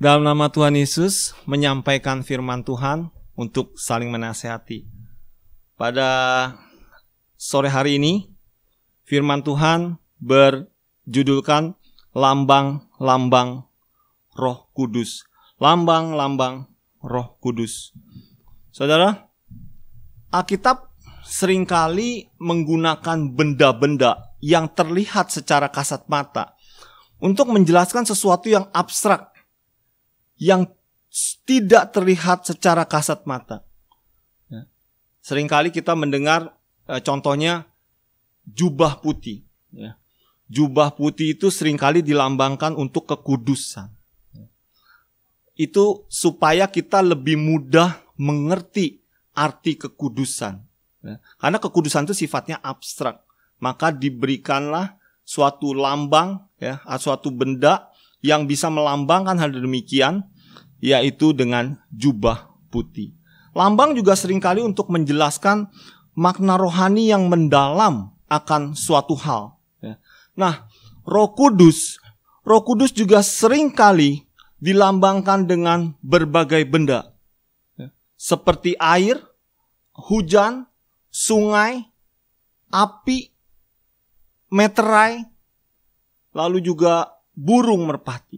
dalam nama Tuhan Yesus menyampaikan firman Tuhan untuk saling menasehati. Pada sore hari ini, firman Tuhan berjudulkan lambang-lambang Roh Kudus. Lambang-lambang Roh Kudus. Saudara, Alkitab seringkali menggunakan benda-benda yang terlihat secara kasat mata untuk menjelaskan sesuatu yang abstrak yang tidak terlihat secara kasat mata. Ya. Seringkali kita mendengar e, contohnya jubah putih. Ya. Jubah putih itu seringkali dilambangkan untuk kekudusan. Ya. Itu supaya kita lebih mudah mengerti arti kekudusan. Karena kekudusan itu sifatnya abstrak. Maka diberikanlah suatu lambang, ya, suatu benda yang bisa melambangkan hal demikian yaitu dengan jubah putih. Lambang juga seringkali untuk menjelaskan makna rohani yang mendalam akan suatu hal. Ya. Nah, Roh Kudus, Roh Kudus juga seringkali dilambangkan dengan berbagai benda ya. seperti air, hujan, sungai, api, meterai, lalu juga burung merpati.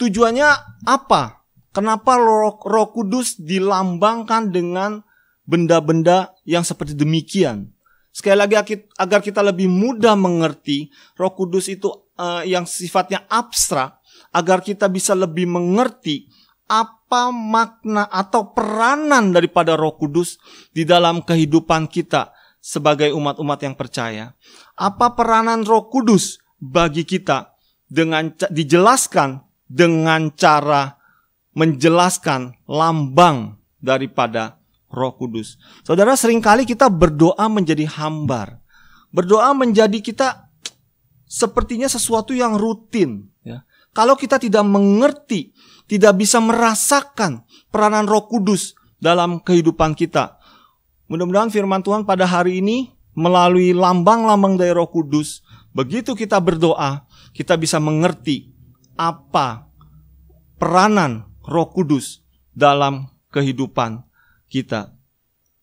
Tujuannya apa? Kenapa roh, roh kudus dilambangkan dengan benda-benda yang seperti demikian? Sekali lagi agar kita lebih mudah mengerti roh kudus itu uh, yang sifatnya abstrak, agar kita bisa lebih mengerti apa makna atau peranan daripada Roh Kudus di dalam kehidupan kita sebagai umat-umat yang percaya. Apa peranan Roh Kudus bagi kita dengan dijelaskan dengan cara menjelaskan lambang daripada Roh Kudus. Saudara, seringkali kita berdoa menjadi hambar. Berdoa menjadi kita sepertinya sesuatu yang rutin, ya. Kalau kita tidak mengerti, tidak bisa merasakan peranan Roh Kudus dalam kehidupan kita. Mudah-mudahan firman Tuhan pada hari ini melalui lambang-lambang dari Roh Kudus Begitu kita berdoa, kita bisa mengerti apa peranan Roh Kudus dalam kehidupan kita.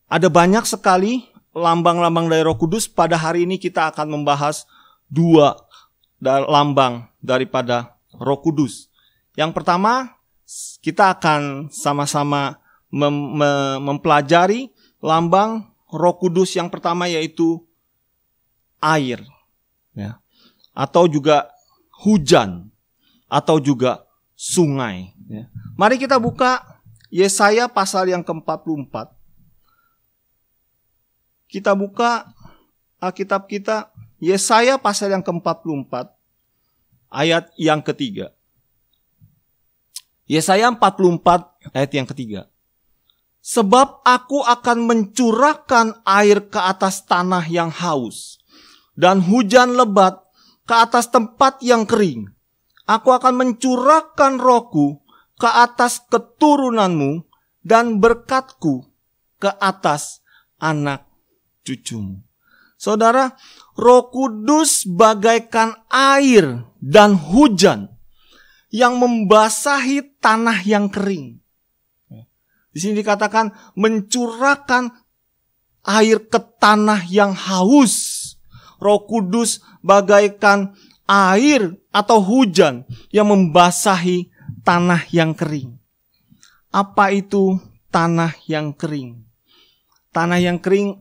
Ada banyak sekali lambang-lambang dari Roh Kudus. Pada hari ini kita akan membahas dua lambang daripada Roh Kudus. Yang pertama, kita akan sama-sama mempelajari lambang Roh Kudus yang pertama yaitu air ya. atau juga hujan, atau juga sungai. Ya. Mari kita buka Yesaya pasal yang ke-44. Kita buka Alkitab kita Yesaya pasal yang ke-44 ayat yang ketiga. Yesaya 44 ayat yang ketiga. Sebab aku akan mencurahkan air ke atas tanah yang haus dan hujan lebat ke atas tempat yang kering. Aku akan mencurahkan rohku ke atas keturunanmu dan berkatku ke atas anak cucumu. Saudara, roh kudus bagaikan air dan hujan yang membasahi tanah yang kering. Di sini dikatakan mencurahkan air ke tanah yang haus Roh Kudus bagaikan air atau hujan yang membasahi tanah yang kering. Apa itu tanah yang kering? Tanah yang kering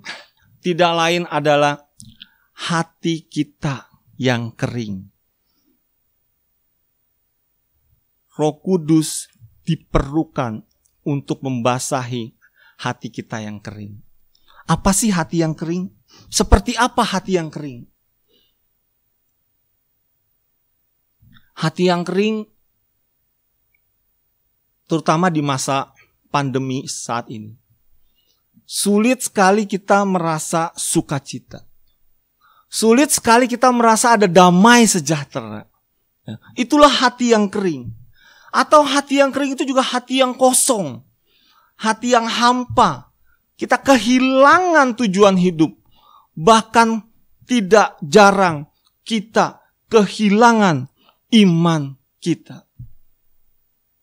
tidak lain adalah hati kita yang kering. Roh Kudus diperlukan untuk membasahi hati kita yang kering. Apa sih hati yang kering? Seperti apa hati yang kering? Hati yang kering, terutama di masa pandemi saat ini, sulit sekali kita merasa sukacita. Sulit sekali kita merasa ada damai sejahtera. Ya, itulah hati yang kering. Atau hati yang kering itu juga hati yang kosong. Hati yang hampa. Kita kehilangan tujuan hidup bahkan tidak jarang kita kehilangan iman kita.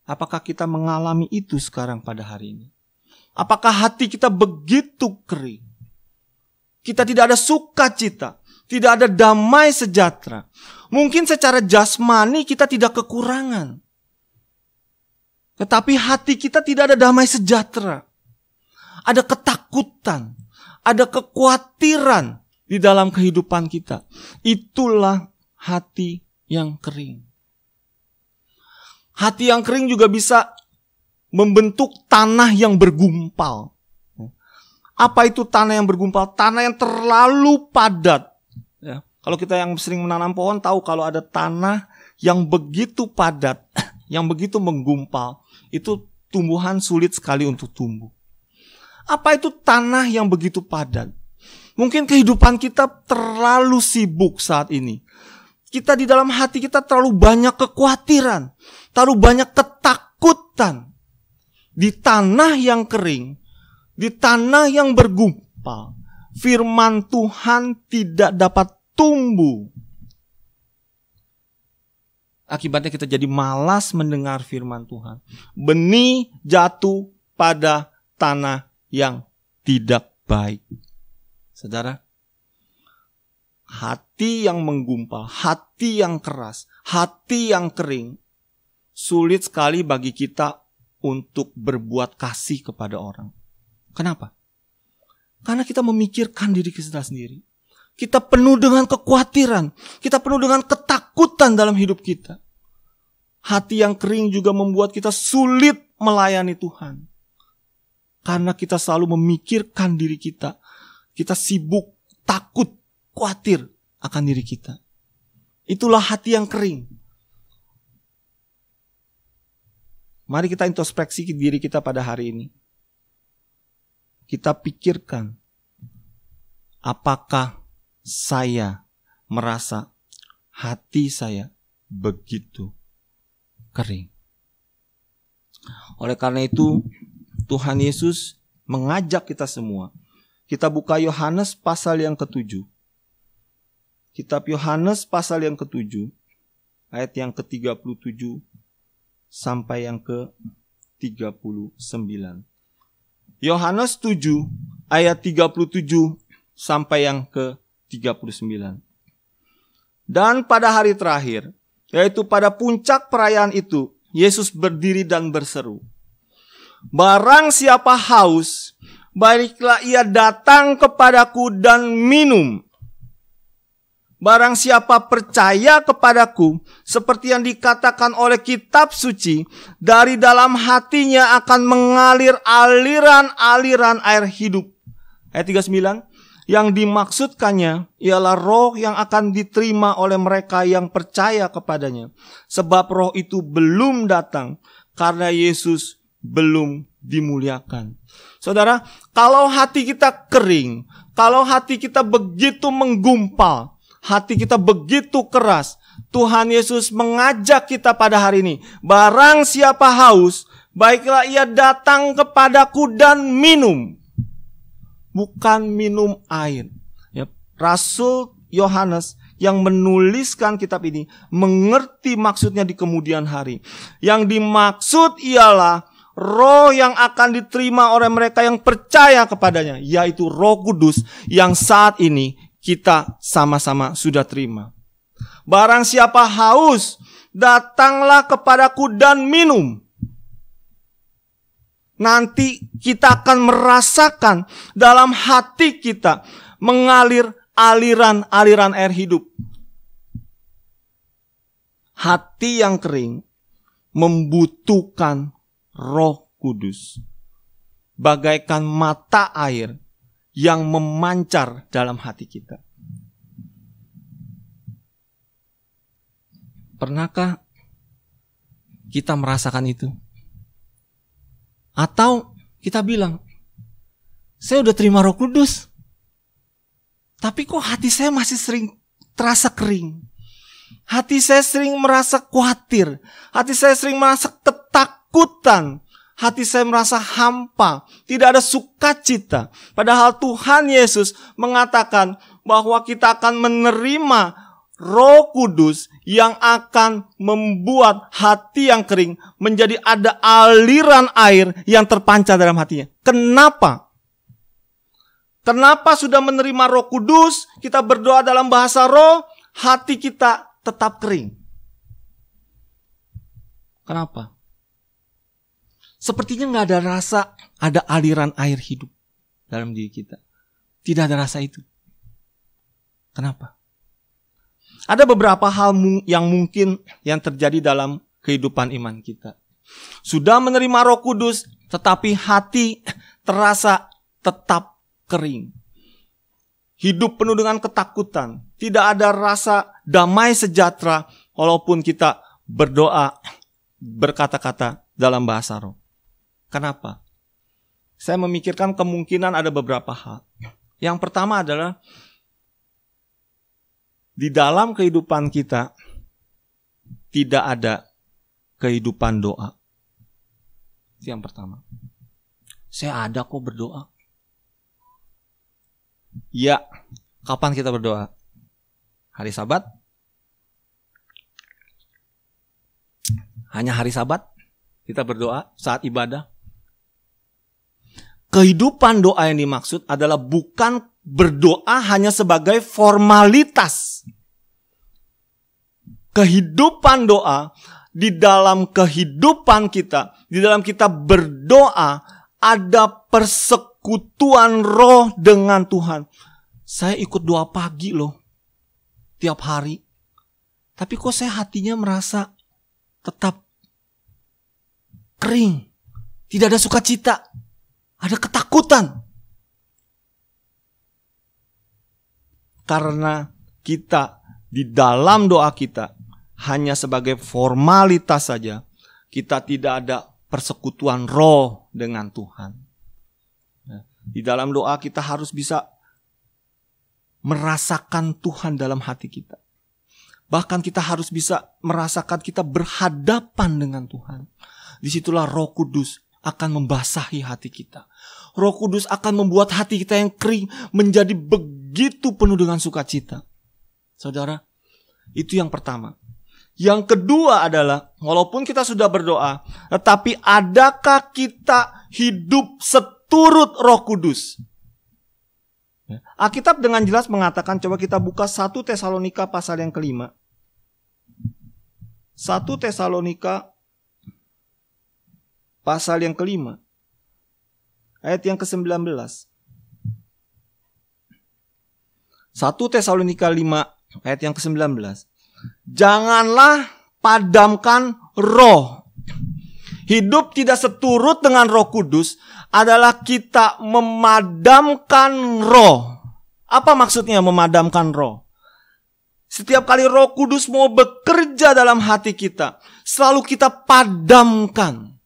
Apakah kita mengalami itu sekarang pada hari ini? Apakah hati kita begitu kering? Kita tidak ada sukacita, tidak ada damai sejahtera. Mungkin secara jasmani kita tidak kekurangan. Tetapi hati kita tidak ada damai sejahtera. Ada ketakutan, ada kekhawatiran di dalam kehidupan kita. Itulah hati yang kering. Hati yang kering juga bisa membentuk tanah yang bergumpal. Apa itu tanah yang bergumpal? Tanah yang terlalu padat. Ya. Kalau kita yang sering menanam pohon tahu kalau ada tanah yang begitu padat, yang begitu menggumpal, itu tumbuhan sulit sekali untuk tumbuh. Apa itu tanah yang begitu padat? Mungkin kehidupan kita terlalu sibuk saat ini. Kita di dalam hati kita terlalu banyak kekhawatiran, terlalu banyak ketakutan. Di tanah yang kering, di tanah yang bergumpal, firman Tuhan tidak dapat tumbuh. Akibatnya kita jadi malas mendengar firman Tuhan. Benih jatuh pada tanah yang tidak baik. Saudara, hati yang menggumpal, hati yang keras, hati yang kering, sulit sekali bagi kita untuk berbuat kasih kepada orang. Kenapa? Karena kita memikirkan diri kita sendiri. Kita penuh dengan kekhawatiran, kita penuh dengan ketakutan dalam hidup kita. Hati yang kering juga membuat kita sulit melayani Tuhan. Karena kita selalu memikirkan diri kita. Kita sibuk, takut, khawatir akan diri kita. Itulah hati yang kering. Mari kita introspeksi diri kita pada hari ini. Kita pikirkan apakah saya merasa hati saya begitu kering. Oleh karena itu, Tuhan Yesus mengajak kita semua. Kita buka Yohanes pasal yang ketujuh. Kitab Yohanes pasal yang ketujuh, ayat yang ke-37 sampai yang ke-39. Yohanes 7 ayat 37 sampai yang ke-39. Dan pada hari terakhir, yaitu pada puncak perayaan itu, Yesus berdiri dan berseru, Barang siapa haus, baiklah ia datang kepadaku dan minum. Barang siapa percaya kepadaku, seperti yang dikatakan oleh kitab suci, dari dalam hatinya akan mengalir aliran-aliran air hidup. Ayat 39, yang dimaksudkannya ialah roh yang akan diterima oleh mereka yang percaya kepadanya. Sebab roh itu belum datang karena Yesus belum dimuliakan. Saudara, kalau hati kita kering, kalau hati kita begitu menggumpal, hati kita begitu keras, Tuhan Yesus mengajak kita pada hari ini, barang siapa haus, baiklah ia datang kepadaku dan minum. Bukan minum air. Ya, Rasul Yohanes yang menuliskan kitab ini mengerti maksudnya di kemudian hari. Yang dimaksud ialah roh yang akan diterima oleh mereka yang percaya kepadanya, yaitu roh kudus yang saat ini kita sama-sama sudah terima. Barang siapa haus, datanglah kepadaku dan minum. Nanti kita akan merasakan dalam hati kita mengalir aliran-aliran air hidup. Hati yang kering membutuhkan Roh Kudus, bagaikan mata air yang memancar dalam hati kita. Pernahkah kita merasakan itu? Atau kita bilang, saya udah terima roh kudus, tapi kok hati saya masih sering terasa kering. Hati saya sering merasa khawatir. Hati saya sering merasa ketak ketakutan. Hati saya merasa hampa, tidak ada sukacita. Padahal Tuhan Yesus mengatakan bahwa kita akan menerima Roh Kudus yang akan membuat hati yang kering menjadi ada aliran air yang terpancar dalam hatinya. Kenapa? Kenapa sudah menerima Roh Kudus, kita berdoa dalam bahasa roh, hati kita tetap kering? Kenapa? Sepertinya nggak ada rasa ada aliran air hidup dalam diri kita. Tidak ada rasa itu. Kenapa? Ada beberapa hal yang mungkin yang terjadi dalam kehidupan iman kita. Sudah menerima Roh Kudus, tetapi hati terasa tetap kering. Hidup penuh dengan ketakutan, tidak ada rasa damai sejahtera walaupun kita berdoa berkata-kata dalam bahasa roh. Kenapa? Saya memikirkan kemungkinan ada beberapa hal. Ya. Yang pertama adalah di dalam kehidupan kita tidak ada kehidupan doa. Itu yang pertama. Saya ada kok berdoa. Ya, kapan kita berdoa? Hari Sabat? Hanya hari Sabat kita berdoa saat ibadah? kehidupan doa yang dimaksud adalah bukan berdoa hanya sebagai formalitas. Kehidupan doa di dalam kehidupan kita, di dalam kita berdoa ada persekutuan roh dengan Tuhan. Saya ikut doa pagi loh. Tiap hari. Tapi kok saya hatinya merasa tetap kering. Tidak ada sukacita ada ketakutan. Karena kita di dalam doa kita hanya sebagai formalitas saja, kita tidak ada persekutuan roh dengan Tuhan. Ya, di dalam doa kita harus bisa merasakan Tuhan dalam hati kita. Bahkan kita harus bisa merasakan kita berhadapan dengan Tuhan. Disitulah roh kudus akan membasahi hati kita. Roh Kudus akan membuat hati kita yang kering menjadi begitu penuh dengan sukacita. Saudara, itu yang pertama. Yang kedua adalah, walaupun kita sudah berdoa, tetapi adakah kita hidup seturut Roh Kudus? Ya. Alkitab dengan jelas mengatakan, coba kita buka 1 Tesalonika pasal yang kelima. 1 Tesalonika pasal yang kelima, ayat yang ke-19. 1 Tesalonika 5 ayat yang ke-19. Janganlah padamkan roh. Hidup tidak seturut dengan roh kudus adalah kita memadamkan roh. Apa maksudnya memadamkan roh? Setiap kali roh kudus mau bekerja dalam hati kita, selalu kita padamkan.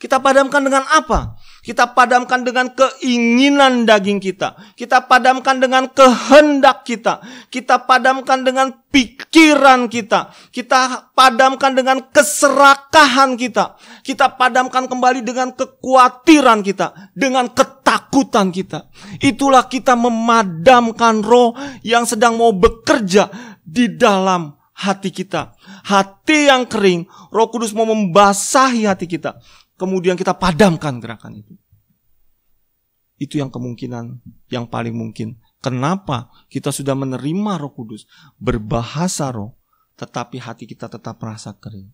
Kita padamkan dengan apa? Kita padamkan dengan keinginan daging kita. Kita padamkan dengan kehendak kita. Kita padamkan dengan pikiran kita. Kita padamkan dengan keserakahan kita. Kita padamkan kembali dengan kekhawatiran kita, dengan ketakutan kita. Itulah kita memadamkan roh yang sedang mau bekerja di dalam hati kita. Hati yang kering, Roh Kudus mau membasahi hati kita kemudian kita padamkan gerakan itu. Itu yang kemungkinan yang paling mungkin. Kenapa kita sudah menerima Roh Kudus, berbahasa Roh, tetapi hati kita tetap merasa kering?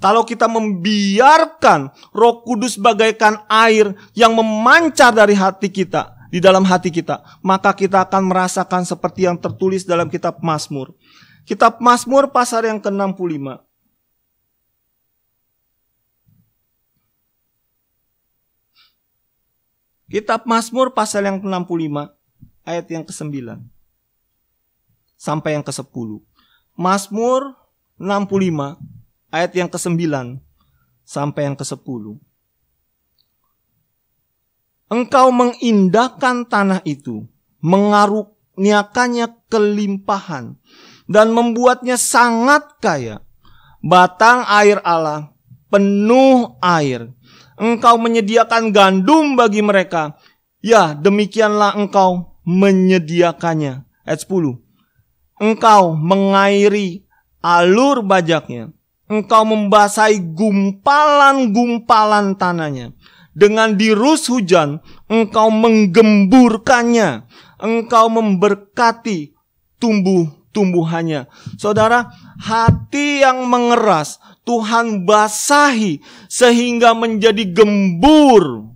Kalau kita membiarkan Roh Kudus bagaikan air yang memancar dari hati kita, di dalam hati kita, maka kita akan merasakan seperti yang tertulis dalam kitab Mazmur. Kitab Mazmur pasal yang ke-65 Kitab Mazmur pasal yang ke-65 ayat yang ke-9 sampai yang ke-10. Mazmur 65 ayat yang ke-9 sampai yang ke-10. Engkau mengindahkan tanah itu, mengaruniakannya kelimpahan dan membuatnya sangat kaya. Batang air Allah penuh air engkau menyediakan gandum bagi mereka. Ya, demikianlah engkau menyediakannya. Ayat 10. Engkau mengairi alur bajaknya. Engkau membasahi gumpalan-gumpalan tanahnya. Dengan dirus hujan, engkau menggemburkannya. Engkau memberkati tumbuh tumbuhannya. Saudara, hati yang mengeras Tuhan basahi sehingga menjadi gembur.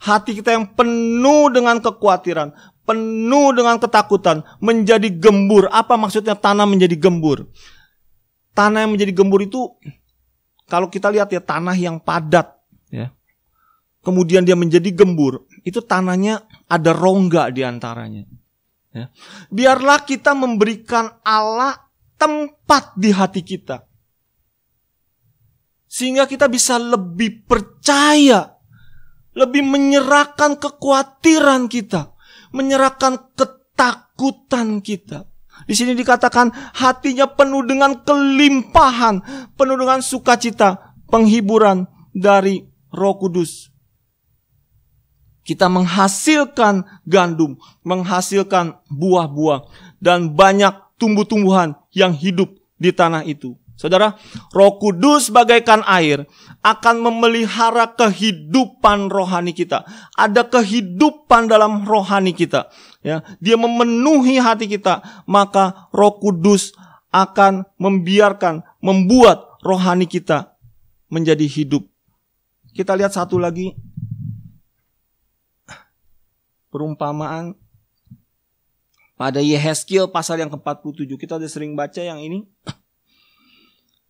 Hati kita yang penuh dengan kekhawatiran, penuh dengan ketakutan, menjadi gembur. Apa maksudnya tanah menjadi gembur? Tanah yang menjadi gembur itu kalau kita lihat ya tanah yang padat ya. Kemudian dia menjadi gembur, itu tanahnya ada rongga di antaranya. Ya. Biarlah kita memberikan Allah tempat di hati kita sehingga kita bisa lebih percaya, lebih menyerahkan kekhawatiran kita, menyerahkan ketakutan kita. Di sini dikatakan hatinya penuh dengan kelimpahan, penuh dengan sukacita, penghiburan dari Roh Kudus. Kita menghasilkan gandum, menghasilkan buah-buah, dan banyak tumbuh-tumbuhan yang hidup di tanah itu. Saudara, Roh Kudus bagaikan air akan memelihara kehidupan rohani kita. Ada kehidupan dalam rohani kita, ya. Dia memenuhi hati kita, maka Roh Kudus akan membiarkan, membuat rohani kita menjadi hidup. Kita lihat satu lagi perumpamaan pada Yehezkiel pasal yang ke-47. Kita sudah sering baca yang ini.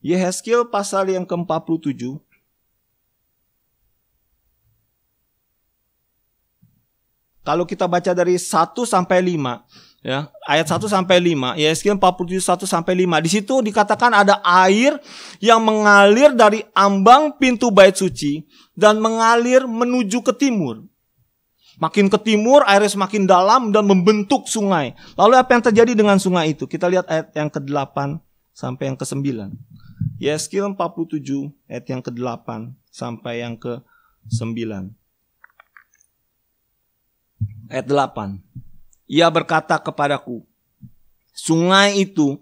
Yehezkiel pasal yang ke-47 Kalau kita baca dari 1 sampai 5 ya, ayat 1 sampai 5, Yehezkiel 47 1 sampai 5. Di situ dikatakan ada air yang mengalir dari ambang pintu bait suci dan mengalir menuju ke timur. Makin ke timur airnya semakin dalam dan membentuk sungai. Lalu apa yang terjadi dengan sungai itu? Kita lihat ayat yang ke-8 sampai yang ke-9. Yeskil 47 ayat yang ke-8 sampai yang ke-9. Ayat 8. Ia berkata kepadaku, sungai itu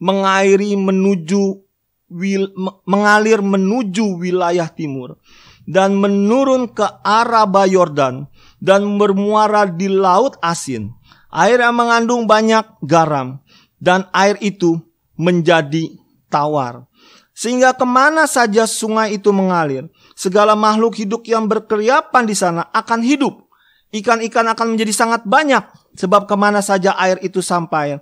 mengairi menuju wil, mengalir menuju wilayah timur dan menurun ke arah Bayordan dan bermuara di laut asin. Air yang mengandung banyak garam dan air itu menjadi tawar sehingga kemana saja sungai itu mengalir, segala makhluk hidup yang berkeriapan di sana akan hidup. Ikan-ikan akan menjadi sangat banyak, sebab kemana saja air itu sampai,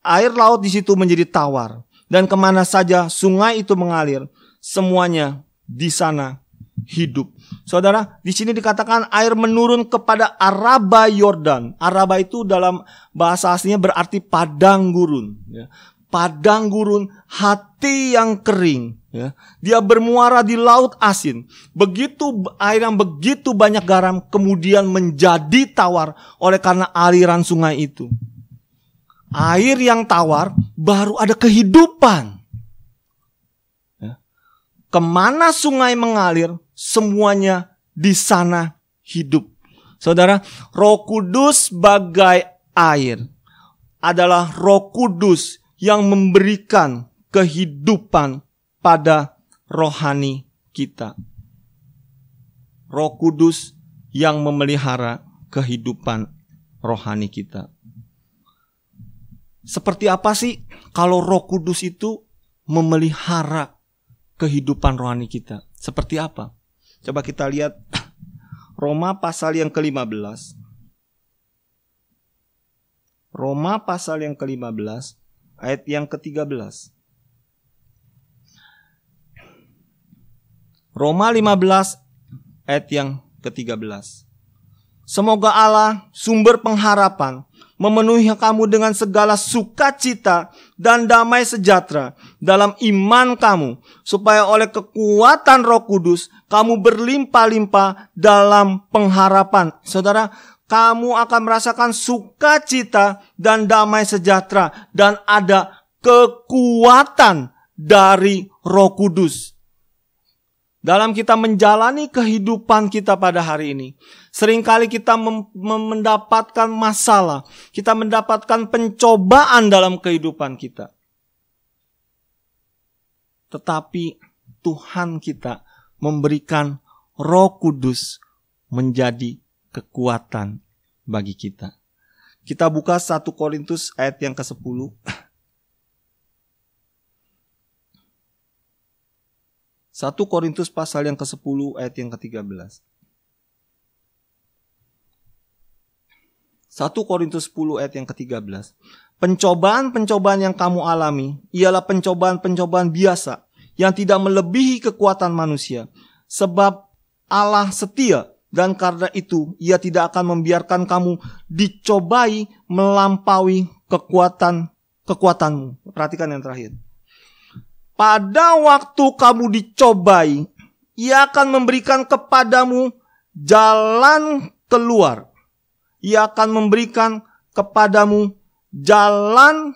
air laut di situ menjadi tawar, dan kemana saja sungai itu mengalir, semuanya di sana hidup. Saudara, di sini dikatakan air menurun kepada Araba Yordan. Araba itu dalam bahasa aslinya berarti padang gurun. Ya padang gurun, hati yang kering. Ya. Dia bermuara di laut asin. Begitu air yang begitu banyak garam kemudian menjadi tawar oleh karena aliran sungai itu. Air yang tawar baru ada kehidupan. Ya. Kemana sungai mengalir, semuanya di sana hidup. Saudara, Roh Kudus bagai air adalah Roh Kudus yang memberikan kehidupan pada rohani kita. Roh Kudus yang memelihara kehidupan rohani kita. Seperti apa sih kalau Roh Kudus itu memelihara kehidupan rohani kita? Seperti apa? Coba kita lihat Roma pasal yang ke-15. Roma pasal yang ke-15 ayat yang ke-13. Roma 15 ayat yang ke-13. Semoga Allah sumber pengharapan memenuhi kamu dengan segala sukacita dan damai sejahtera dalam iman kamu supaya oleh kekuatan Roh Kudus kamu berlimpah-limpah dalam pengharapan. Saudara, kamu akan merasakan sukacita dan damai sejahtera dan ada kekuatan dari Roh Kudus. Dalam kita menjalani kehidupan kita pada hari ini, seringkali kita mendapatkan masalah, kita mendapatkan pencobaan dalam kehidupan kita. Tetapi Tuhan kita memberikan Roh Kudus menjadi kekuatan bagi kita. Kita buka 1 Korintus ayat yang ke-10. 1 Korintus pasal yang ke-10 ayat yang ke-13. 1 Korintus 10 ayat yang ke-13. Pencobaan-pencobaan yang kamu alami ialah pencobaan-pencobaan biasa yang tidak melebihi kekuatan manusia. Sebab Allah setia dan karena itu ia tidak akan membiarkan kamu dicobai melampaui kekuatan kekuatanmu. Perhatikan yang terakhir. Pada waktu kamu dicobai, ia akan memberikan kepadamu jalan keluar. Ia akan memberikan kepadamu jalan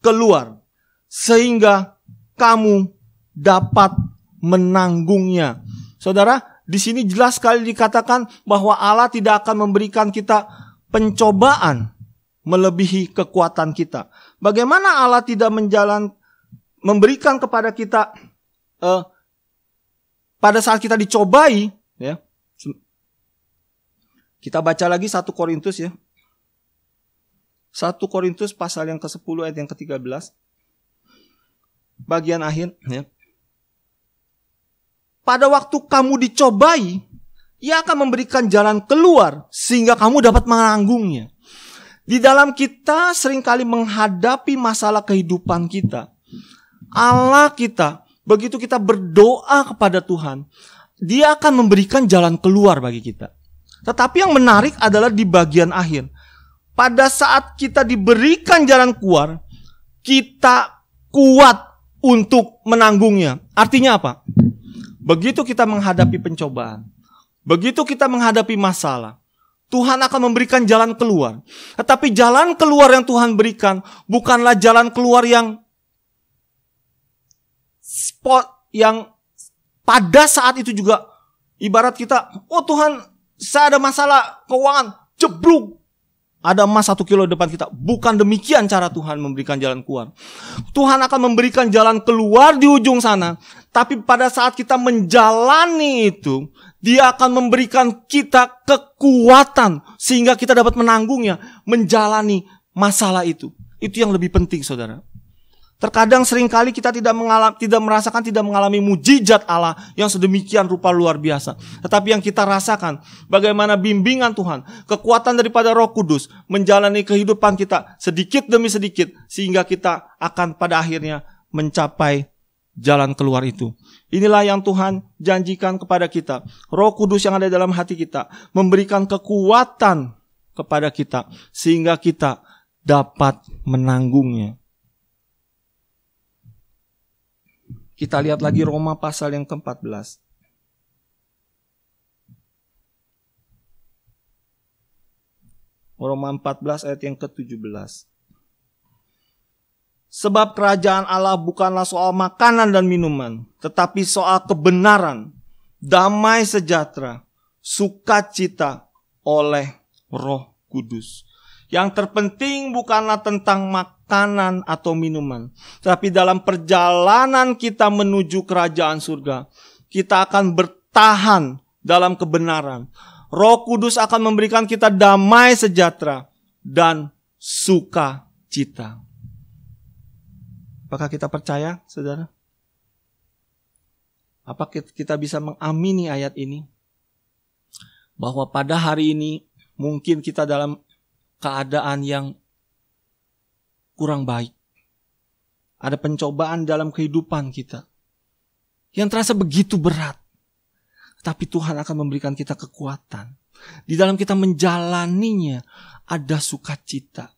keluar sehingga kamu dapat menanggungnya. Saudara, di sini jelas sekali dikatakan bahwa Allah tidak akan memberikan kita pencobaan melebihi kekuatan kita. Bagaimana Allah tidak menjalan memberikan kepada kita eh, pada saat kita dicobai, ya. Kita baca lagi 1 Korintus ya. 1 Korintus pasal yang ke-10 ayat yang ke-13. Bagian akhir ya pada waktu kamu dicobai, ia akan memberikan jalan keluar sehingga kamu dapat menanggungnya. Di dalam kita seringkali menghadapi masalah kehidupan kita. Allah kita, begitu kita berdoa kepada Tuhan, dia akan memberikan jalan keluar bagi kita. Tetapi yang menarik adalah di bagian akhir. Pada saat kita diberikan jalan keluar, kita kuat untuk menanggungnya. Artinya apa? Begitu kita menghadapi pencobaan, begitu kita menghadapi masalah, Tuhan akan memberikan jalan keluar. Tetapi jalan keluar yang Tuhan berikan bukanlah jalan keluar yang spot yang pada saat itu juga ibarat kita, oh Tuhan, saya ada masalah keuangan, jebruk, ada emas satu kilo depan kita. Bukan demikian cara Tuhan memberikan jalan keluar. Tuhan akan memberikan jalan keluar di ujung sana. Tapi pada saat kita menjalani itu, dia akan memberikan kita kekuatan sehingga kita dapat menanggungnya, menjalani masalah itu. Itu yang lebih penting, saudara. Terkadang seringkali kita tidak mengalami, tidak merasakan, tidak mengalami mujizat Allah yang sedemikian rupa luar biasa. Tetapi yang kita rasakan, bagaimana bimbingan Tuhan, kekuatan daripada Roh Kudus menjalani kehidupan kita sedikit demi sedikit, sehingga kita akan pada akhirnya mencapai jalan keluar itu. Inilah yang Tuhan janjikan kepada kita. Roh Kudus yang ada dalam hati kita memberikan kekuatan kepada kita sehingga kita dapat menanggungnya. Kita lihat lagi Roma pasal yang ke-14. Roma 14 ayat yang ke-17. Sebab kerajaan Allah bukanlah soal makanan dan minuman, tetapi soal kebenaran, damai sejahtera, sukacita oleh Roh Kudus. Yang terpenting bukanlah tentang makanan atau minuman, tapi dalam perjalanan kita menuju kerajaan surga, kita akan bertahan dalam kebenaran. Roh Kudus akan memberikan kita damai sejahtera dan sukacita. Apakah kita percaya, saudara? Apa kita bisa mengamini ayat ini? Bahwa pada hari ini mungkin kita dalam keadaan yang kurang baik. Ada pencobaan dalam kehidupan kita yang terasa begitu berat. Tapi Tuhan akan memberikan kita kekuatan. Di dalam kita menjalaninya ada sukacita,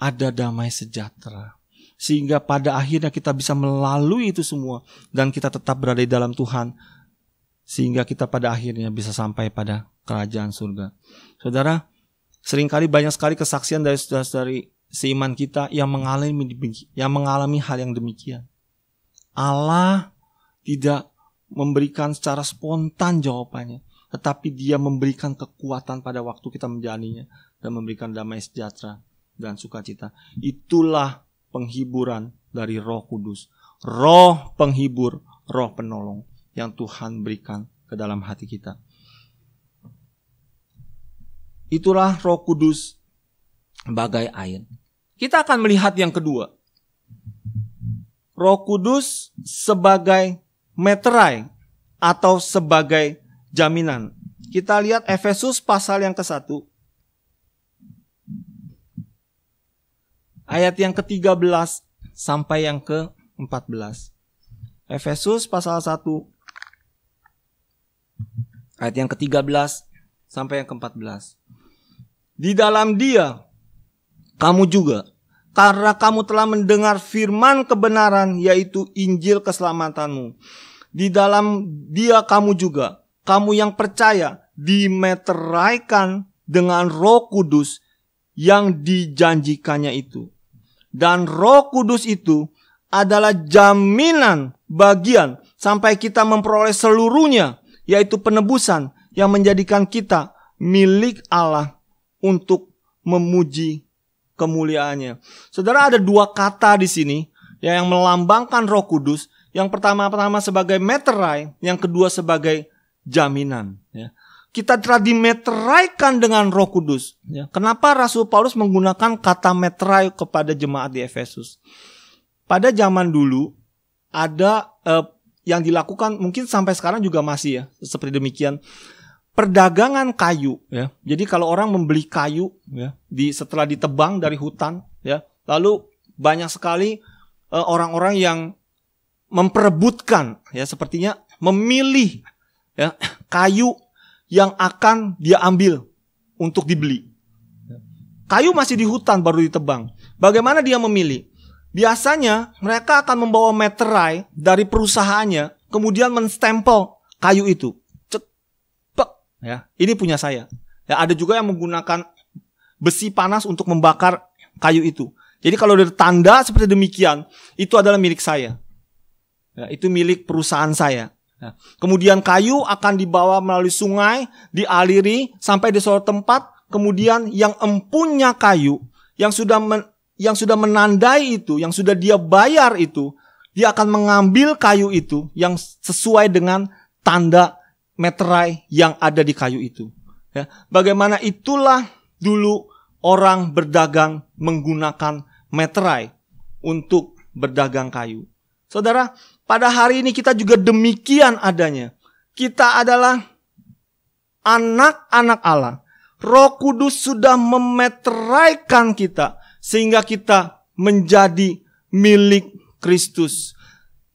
ada damai sejahtera. Sehingga pada akhirnya kita bisa melalui itu semua dan kita tetap berada di dalam Tuhan. Sehingga kita pada akhirnya bisa sampai pada kerajaan surga. Saudara, Seringkali banyak sekali kesaksian dari saudara-saudari seiman kita yang mengalami yang mengalami hal yang demikian. Allah tidak memberikan secara spontan jawabannya, tetapi Dia memberikan kekuatan pada waktu kita menjalaninya dan memberikan damai sejahtera dan sukacita. Itulah penghiburan dari Roh Kudus, Roh penghibur, Roh penolong yang Tuhan berikan ke dalam hati kita. Itulah Roh Kudus bagai air. Kita akan melihat yang kedua. Roh Kudus sebagai meterai atau sebagai jaminan. Kita lihat Efesus pasal yang ke-1. Ayat yang ke-13 sampai yang ke-14. Efesus pasal 1 ayat yang ke-13 sampai yang ke-14. Di dalam dia, kamu juga, karena kamu telah mendengar firman kebenaran, yaitu Injil keselamatanmu. Di dalam dia kamu juga, kamu yang percaya, dimeteraikan dengan roh kudus yang dijanjikannya itu. Dan roh kudus itu adalah jaminan bagian sampai kita memperoleh seluruhnya, yaitu penebusan yang menjadikan kita milik Allah untuk memuji kemuliaannya. Saudara ada dua kata di sini ya, yang melambangkan Roh Kudus. Yang pertama-pertama sebagai meterai, yang kedua sebagai jaminan. Ya. Kita telah dimeteraikan dengan Roh Kudus. Ya. Kenapa Rasul Paulus menggunakan kata meterai kepada jemaat di Efesus? Pada zaman dulu ada eh, yang dilakukan mungkin sampai sekarang juga masih ya seperti demikian perdagangan kayu ya. Jadi kalau orang membeli kayu ya di setelah ditebang dari hutan ya, lalu banyak sekali orang e, orang-orang yang memperebutkan ya sepertinya memilih ya kayu yang akan dia ambil untuk dibeli. Ya. Kayu masih di hutan baru ditebang. Bagaimana dia memilih? Biasanya mereka akan membawa meterai dari perusahaannya kemudian menstempel kayu itu ya ini punya saya ya ada juga yang menggunakan besi panas untuk membakar kayu itu jadi kalau ada tanda seperti demikian itu adalah milik saya ya, itu milik perusahaan saya ya. kemudian kayu akan dibawa melalui sungai dialiri sampai di suatu tempat kemudian yang empunya kayu yang sudah men, yang sudah menandai itu yang sudah dia bayar itu dia akan mengambil kayu itu yang sesuai dengan tanda meterai yang ada di kayu itu. Ya, bagaimana itulah dulu orang berdagang menggunakan meterai untuk berdagang kayu. Saudara, pada hari ini kita juga demikian adanya. Kita adalah anak-anak Allah. Roh Kudus sudah memeteraikan kita sehingga kita menjadi milik Kristus.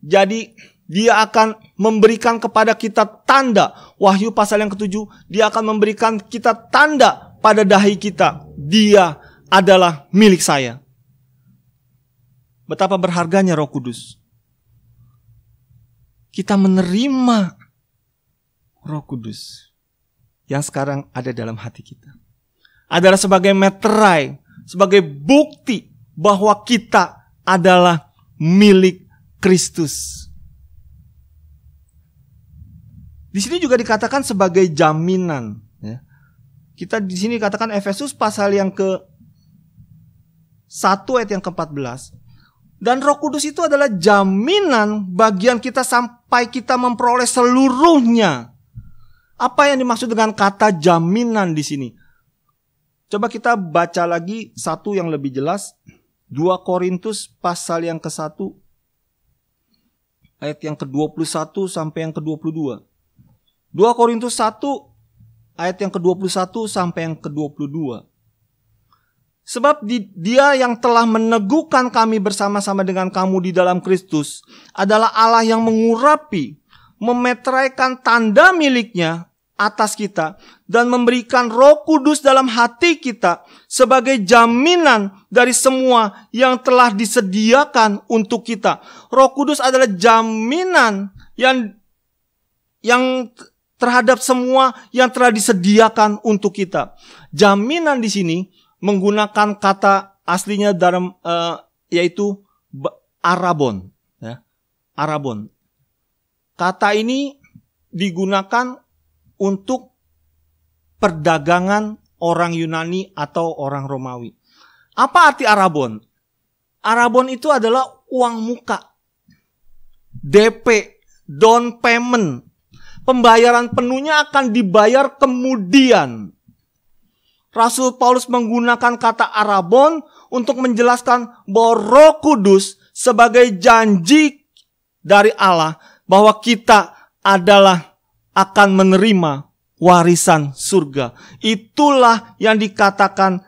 Jadi dia akan memberikan kepada kita tanda. Wahyu pasal yang ketujuh, dia akan memberikan kita tanda pada dahi kita. Dia adalah milik saya. Betapa berharganya Roh Kudus. Kita menerima Roh Kudus yang sekarang ada dalam hati kita. Adalah sebagai meterai, sebagai bukti bahwa kita adalah milik Kristus. Di sini juga dikatakan sebagai jaminan. Ya. Kita di sini katakan Efesus pasal yang ke 1 ayat yang ke-14. Dan roh kudus itu adalah jaminan bagian kita sampai kita memperoleh seluruhnya. Apa yang dimaksud dengan kata jaminan di sini? Coba kita baca lagi satu yang lebih jelas. 2 Korintus pasal yang ke-1 ayat yang ke-21 sampai yang ke-22. 2 Korintus 1 ayat yang ke-21 sampai yang ke-22. Sebab di, dia yang telah meneguhkan kami bersama-sama dengan kamu di dalam Kristus adalah Allah yang mengurapi, memeteraikan tanda miliknya atas kita dan memberikan Roh Kudus dalam hati kita sebagai jaminan dari semua yang telah disediakan untuk kita. Roh Kudus adalah jaminan yang yang terhadap semua yang telah disediakan untuk kita. Jaminan di sini menggunakan kata aslinya dalam uh, yaitu arabon, ya. arabon. Kata ini digunakan untuk perdagangan orang Yunani atau orang Romawi. Apa arti arabon? Arabon itu adalah uang muka, DP, down payment, Pembayaran penuhnya akan dibayar kemudian. Rasul Paulus menggunakan kata Arabon untuk menjelaskan bahwa Roh Kudus sebagai janji dari Allah bahwa kita adalah akan menerima warisan surga. Itulah yang dikatakan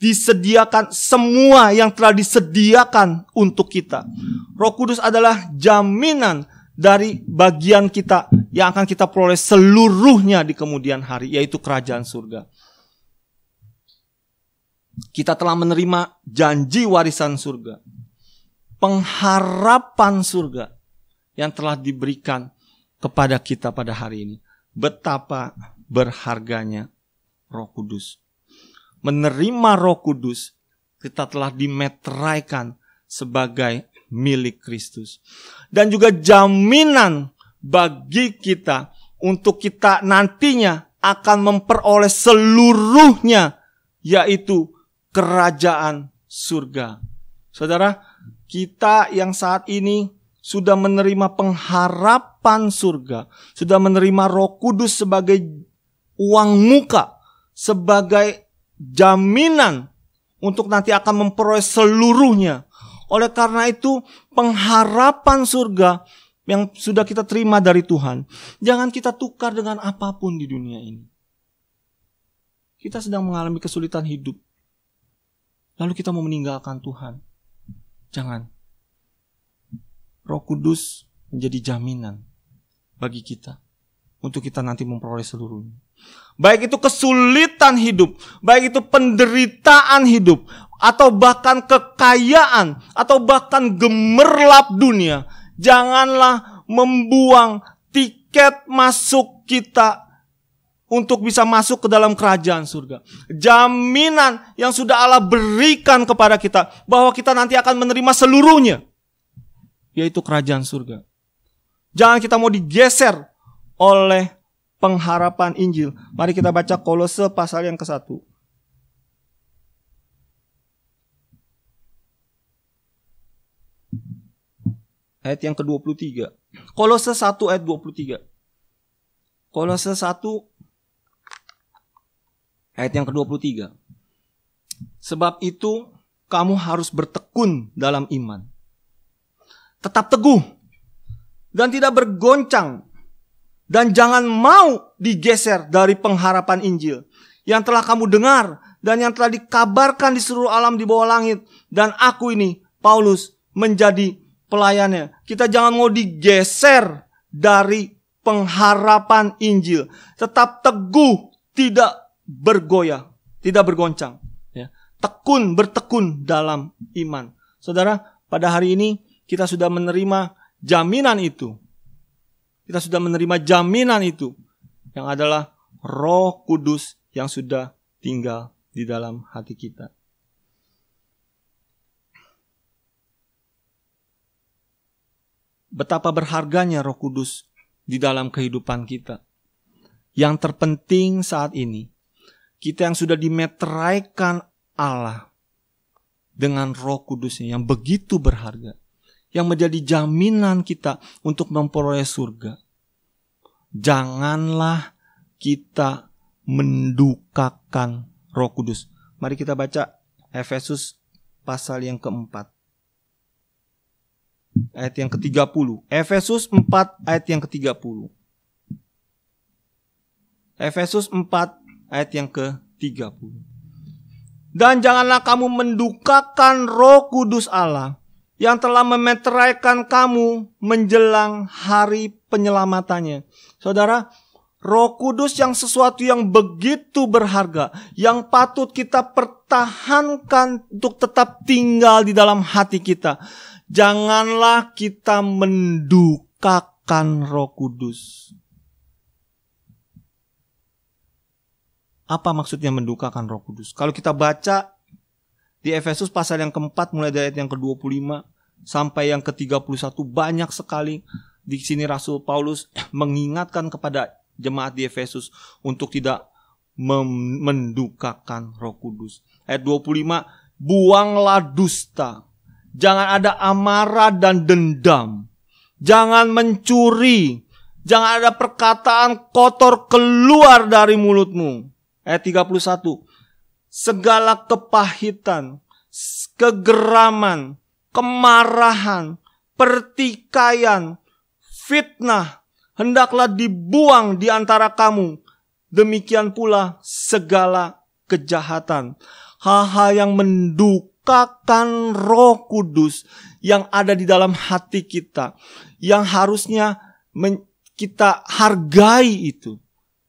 disediakan semua yang telah disediakan untuk kita. Roh Kudus adalah jaminan dari bagian kita yang akan kita peroleh seluruhnya di kemudian hari, yaitu kerajaan surga. Kita telah menerima janji warisan surga, pengharapan surga yang telah diberikan kepada kita pada hari ini. Betapa berharganya Roh Kudus. Menerima Roh Kudus, kita telah dimeteraikan sebagai milik Kristus. Dan juga jaminan bagi kita untuk kita nantinya akan memperoleh seluruhnya yaitu kerajaan surga. Saudara, kita yang saat ini sudah menerima pengharapan surga, sudah menerima Roh Kudus sebagai uang muka, sebagai jaminan untuk nanti akan memperoleh seluruhnya. Oleh karena itu, pengharapan surga yang sudah kita terima dari Tuhan, jangan kita tukar dengan apapun di dunia ini. Kita sedang mengalami kesulitan hidup. Lalu kita mau meninggalkan Tuhan. Jangan. Roh Kudus menjadi jaminan bagi kita untuk kita nanti memperoleh seluruhnya. Baik itu kesulitan hidup, baik itu penderitaan hidup, atau bahkan kekayaan atau bahkan gemerlap dunia, janganlah membuang tiket masuk kita untuk bisa masuk ke dalam kerajaan surga. Jaminan yang sudah Allah berikan kepada kita bahwa kita nanti akan menerima seluruhnya yaitu kerajaan surga. Jangan kita mau digeser oleh pengharapan Injil. Mari kita baca Kolose pasal yang ke-1. ayat yang ke-23. Kolose 1 ayat 23. Kolose 1 ayat yang ke-23. Sebab itu kamu harus bertekun dalam iman. Tetap teguh dan tidak bergoncang dan jangan mau digeser dari pengharapan Injil yang telah kamu dengar dan yang telah dikabarkan di seluruh alam di bawah langit dan aku ini Paulus menjadi pelayannya. Kita jangan mau digeser dari pengharapan Injil. Tetap teguh, tidak bergoyah, tidak bergoncang. Ya. Tekun, bertekun dalam iman. Saudara, pada hari ini kita sudah menerima jaminan itu. Kita sudah menerima jaminan itu. Yang adalah roh kudus yang sudah tinggal di dalam hati kita. betapa berharganya Roh Kudus di dalam kehidupan kita. Yang terpenting saat ini, kita yang sudah dimeteraikan Allah dengan Roh Kudusnya yang begitu berharga, yang menjadi jaminan kita untuk memperoleh surga. Janganlah kita mendukakan Roh Kudus. Mari kita baca Efesus pasal yang keempat ayat yang ke-30. Efesus 4 ayat yang ke-30. Efesus 4 ayat yang ke-30. Dan janganlah kamu mendukakan Roh Kudus Allah yang telah memeteraikan kamu menjelang hari penyelamatannya. Saudara, Roh Kudus yang sesuatu yang begitu berharga, yang patut kita pertahankan untuk tetap tinggal di dalam hati kita Janganlah kita mendukakan Roh Kudus. Apa maksudnya mendukakan Roh Kudus? Kalau kita baca di Efesus pasal yang keempat mulai dari ayat yang ke-25 sampai yang ke-31 banyak sekali di sini Rasul Paulus mengingatkan kepada jemaat di Efesus untuk tidak mendukakan Roh Kudus. Ayat 25, buanglah dusta Jangan ada amarah dan dendam. Jangan mencuri. Jangan ada perkataan kotor keluar dari mulutmu. Ayat 31. Segala kepahitan, kegeraman, kemarahan, pertikaian, fitnah, hendaklah dibuang di antara kamu. Demikian pula segala kejahatan. Hal-hal yang menduk bukakan Roh Kudus yang ada di dalam hati kita, yang harusnya kita hargai itu,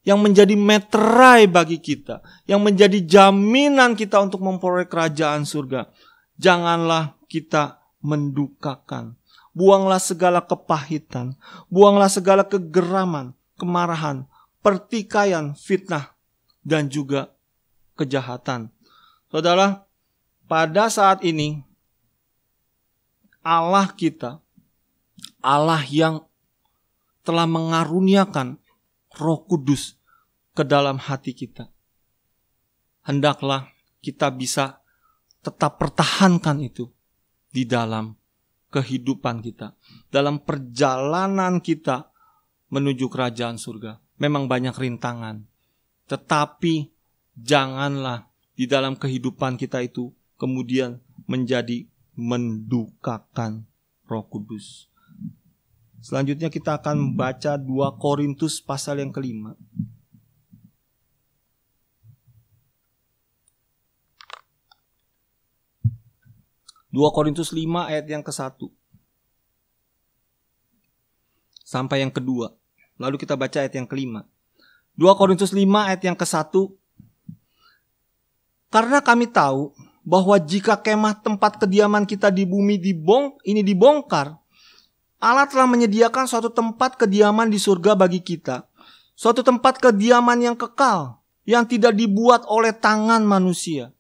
yang menjadi meterai bagi kita, yang menjadi jaminan kita untuk memperoleh kerajaan surga. Janganlah kita mendukakan. Buanglah segala kepahitan, buanglah segala kegeraman, kemarahan, pertikaian, fitnah, dan juga kejahatan. Saudara, pada saat ini Allah kita, Allah yang telah mengaruniakan Roh Kudus ke dalam hati kita. Hendaklah kita bisa tetap pertahankan itu di dalam kehidupan kita, dalam perjalanan kita menuju kerajaan surga. Memang banyak rintangan, tetapi janganlah di dalam kehidupan kita itu kemudian menjadi mendukakan Roh Kudus. Selanjutnya kita akan membaca 2 Korintus pasal yang kelima. 2 Korintus 5 ayat yang ke-1 sampai yang kedua. Lalu kita baca ayat yang kelima. 2 Korintus 5 ayat yang ke-1 Karena kami tahu bahwa jika kemah tempat kediaman kita di bumi dibong ini dibongkar, Allah telah menyediakan suatu tempat kediaman di surga bagi kita. Suatu tempat kediaman yang kekal, yang tidak dibuat oleh tangan manusia.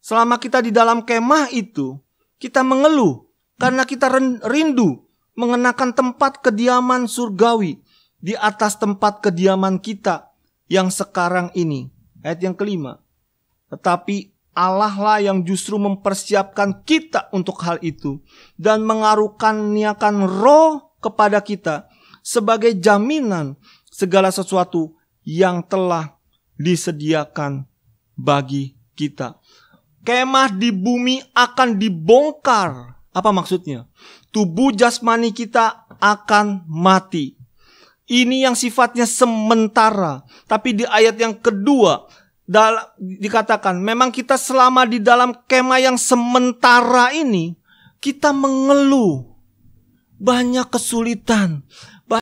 Selama kita di dalam kemah itu, kita mengeluh karena kita rindu mengenakan tempat kediaman surgawi di atas tempat kediaman kita yang sekarang ini. Ayat yang kelima. Tetapi Allah lah yang justru mempersiapkan kita untuk hal itu dan mengaruhkan niakan roh kepada kita sebagai jaminan segala sesuatu yang telah disediakan bagi kita. Kemah di bumi akan dibongkar. Apa maksudnya? Tubuh jasmani kita akan mati. Ini yang sifatnya sementara. Tapi di ayat yang kedua, dalam dikatakan memang kita selama di dalam kema yang sementara ini kita mengeluh banyak kesulitan,